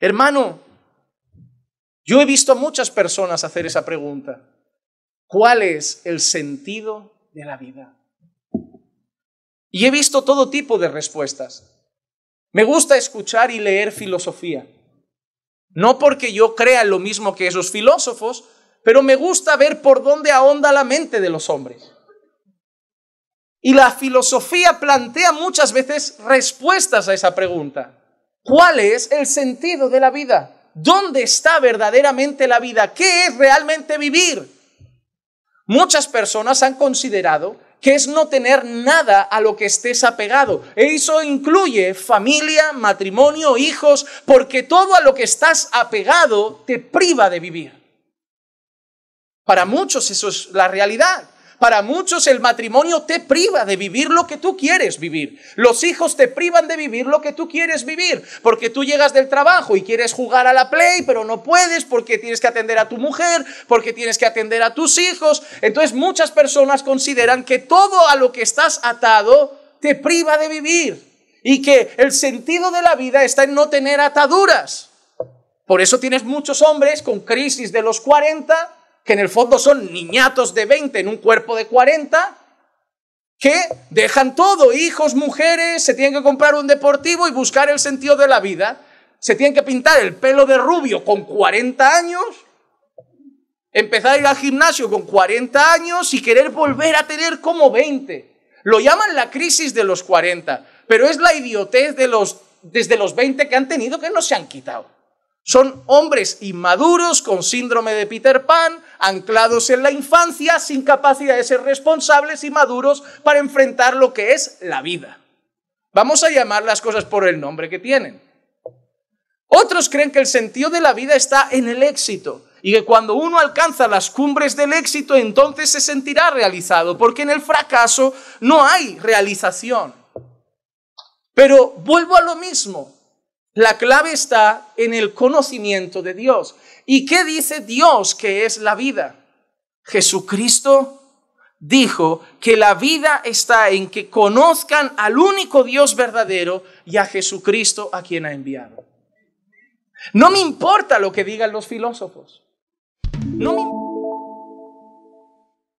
Hermano, yo he visto a muchas personas hacer esa pregunta. ¿Cuál es el sentido de la vida? Y he visto todo tipo de respuestas. Me gusta escuchar y leer filosofía. No porque yo crea lo mismo que esos filósofos, pero me gusta ver por dónde ahonda la mente de los hombres. Y la filosofía plantea muchas veces respuestas a esa pregunta. ¿Cuál es el sentido de la vida? ¿Dónde está verdaderamente la vida? ¿Qué es realmente vivir? Muchas personas han considerado que es no tener nada a lo que estés apegado. E eso incluye familia, matrimonio, hijos, porque todo a lo que estás apegado te priva de vivir. Para muchos eso es la realidad. Para muchos el matrimonio te priva de vivir lo que tú quieres vivir. Los hijos te privan de vivir lo que tú quieres vivir. Porque tú llegas del trabajo y quieres jugar a la play, pero no puedes porque tienes que atender a tu mujer, porque tienes que atender a tus hijos. Entonces muchas personas consideran que todo a lo que estás atado te priva de vivir. Y que el sentido de la vida está en no tener ataduras. Por eso tienes muchos hombres con crisis de los 40 que en el fondo son niñatos de 20 en un cuerpo de 40, que dejan todo, hijos, mujeres, se tienen que comprar un deportivo y buscar el sentido de la vida, se tienen que pintar el pelo de rubio con 40 años, empezar a ir al gimnasio con 40 años y querer volver a tener como 20. Lo llaman la crisis de los 40, pero es la idiotez de los, desde los 20 que han tenido que no se han quitado. Son hombres inmaduros con síndrome de Peter Pan, anclados en la infancia, sin capacidad de ser responsables y maduros para enfrentar lo que es la vida. Vamos a llamar las cosas por el nombre que tienen. Otros creen que el sentido de la vida está en el éxito y que cuando uno alcanza las cumbres del éxito entonces se sentirá realizado, porque en el fracaso no hay realización. Pero vuelvo a lo mismo, la clave está en el conocimiento de Dios. ¿Y qué dice Dios que es la vida? Jesucristo dijo que la vida está en que conozcan al único Dios verdadero y a Jesucristo a quien ha enviado. No me importa lo que digan los filósofos. No me